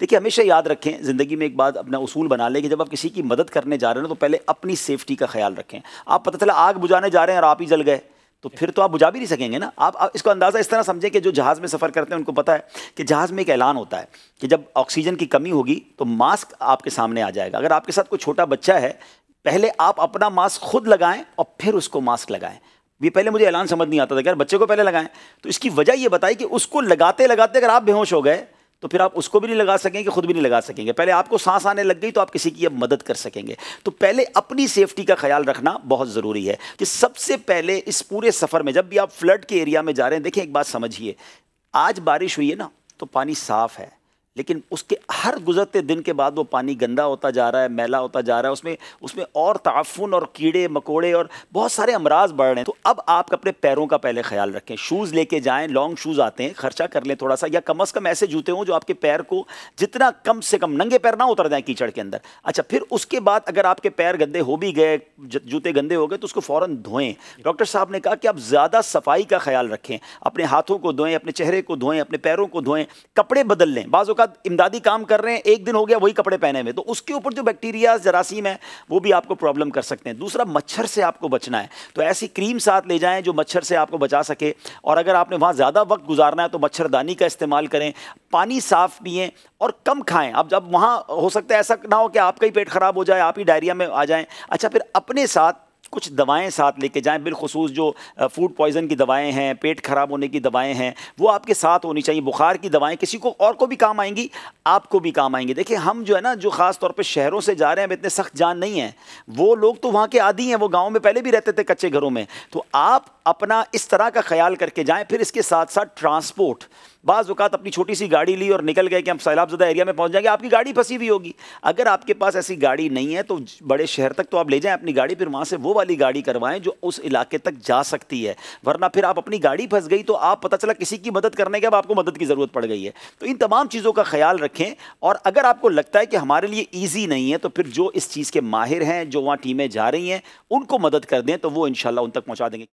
देखिए हमेशा याद रखें ज़िंदगी में एक बात अपना उसूल बना लें कि जब आप किसी की मदद करने जा रहे हैं तो पहले अपनी सेफ्टी का ख्याल रखें आप पता चला आग बुझाने जा रहे हैं और आप ही जल गए तो फिर तो आप बुझा भी नहीं सकेंगे ना आप, आप इसको अंदाज़ा इस तरह समझें कि जो जहाज़ में सफ़र करते हैं उनको पता है कि जहाज़ में एक ऐलान होता है कि जब ऑक्सीजन की कमी होगी तो मास्क आपके सामने आ जाएगा अगर आपके साथ कोई छोटा बच्चा है पहले आप अपना मास्क खुद लगाएं और फिर उसको मास्क लगाएं ये पहले मुझे ऐलान समझ नहीं आता था कि यार बच्चे को पहले लगाएं तो इसकी वजह ये बताई कि उसको लगाते लगाते अगर आप बेहोश हो गए तो फिर आप उसको भी नहीं लगा सकेंगे खुद भी नहीं लगा सकेंगे पहले आपको सांस आने लग गई तो आप किसी की अब मदद कर सकेंगे तो पहले अपनी सेफ्टी का ख्याल रखना बहुत ज़रूरी है कि सबसे पहले इस पूरे सफ़र में जब भी आप फ्लड के एरिया में जा रहे हैं देखें एक बात समझिए आज बारिश हुई है ना तो पानी साफ़ है लेकिन उसके हर गुजरते दिन के बाद वो पानी गंदा होता जा रहा है मैला होता जा रहा है उसमें उसमें और ताफुन और कीड़े मकोड़े और बहुत सारे अमराज बढ़ रहे हैं तो अब आप अपने पैरों का पहले ख्याल रखें शूज़ लेके जाएं लॉन्ग शूज़ आते हैं खर्चा कर लें थोड़ा सा या कम अज़ कम ऐसे जूते हों जो आपके पैर को जितना कम से कम नंगे पैर ना उतर जाएँ कीचड़ के अंदर अच्छा फिर उसके बाद अगर आपके पैर गंदे हो भी गए जूते गंदे हो गए तो उसको फ़ौर धोएँ डॉक्टर साहब ने कहा कि आप ज़्यादा सफाई का ख्याल रखें अपने हाथों को धोएँ अपने चेहरे को धोएँ अपने पैरों को धोएँ कपड़े बदल लें बाज़ का इमदादी काम कर रहे हैं एक दिन हो गया वही कपड़े पहने हुए तो उसके ऊपर जो बैक्टीरिया जरासीम है वो भी आपको प्रॉब्लम कर सकते हैं दूसरा मच्छर से आपको बचना है तो ऐसी क्रीम साथ ले जाएं जो मच्छर से आपको बचा सके और अगर आपने वहाँ ज़्यादा वक्त गुजारना है तो मच्छरदानी का इस्तेमाल करें पानी साफ पिए और कम खाएं अब जब वहाँ हो सकता है ऐसा ना हो कि आपका ही पेट ख़राब हो जाए आप ही डायरिया में आ जाएं अच्छा फिर अपने साथ कुछ दवाएं साथ लेके जाएं बिलखसूस जो फूड पॉइजन की दवाएं हैं पेट ख़राब होने की दवाएं हैं वो आपके साथ होनी चाहिए बुखार की दवाएं किसी को और को भी काम आएंगी आपको भी काम आएंगी देखिए हम जो है ना जो ख़ास तौर पे शहरों से जा रहे हैं इतने सख्त जान नहीं है वो लोग तो वहाँ के आदि हैं वो गाँव में पहले भी रहते थे कच्चे घरों में तो आप अपना इस तरह का ख्याल करके जाएं फिर इसके साथ साथ ट्रांसपोर्ट बाज़ अवत अपनी छोटी सी गाड़ी ली और निकल गए कि हम सैलाबजदा एरिया में पहुंच जाएंगे आपकी गाड़ी फंसी हुई होगी अगर आपके पास ऐसी गाड़ी नहीं है तो बड़े शहर तक तो आप ले जाएं अपनी गाड़ी फिर वहाँ से वो वाली गाड़ी करवाएं जो उस इलाके तक जा सकती है वरना फिर आप अपनी गाड़ी फंस गई तो आप पता चला किसी की मदद करने के अब आपको मदद की ज़रूरत पड़ गई है तो इन तमाम चीज़ों का ख्याल रखें और अगर आपको लगता है कि हमारे लिए ईजी नहीं है तो फिर जो इस चीज़ के माहिर हैं जो वहाँ टीमें जा रही हैं उनको मदद कर दें तो वो इन उन तक पहुँचा देंगे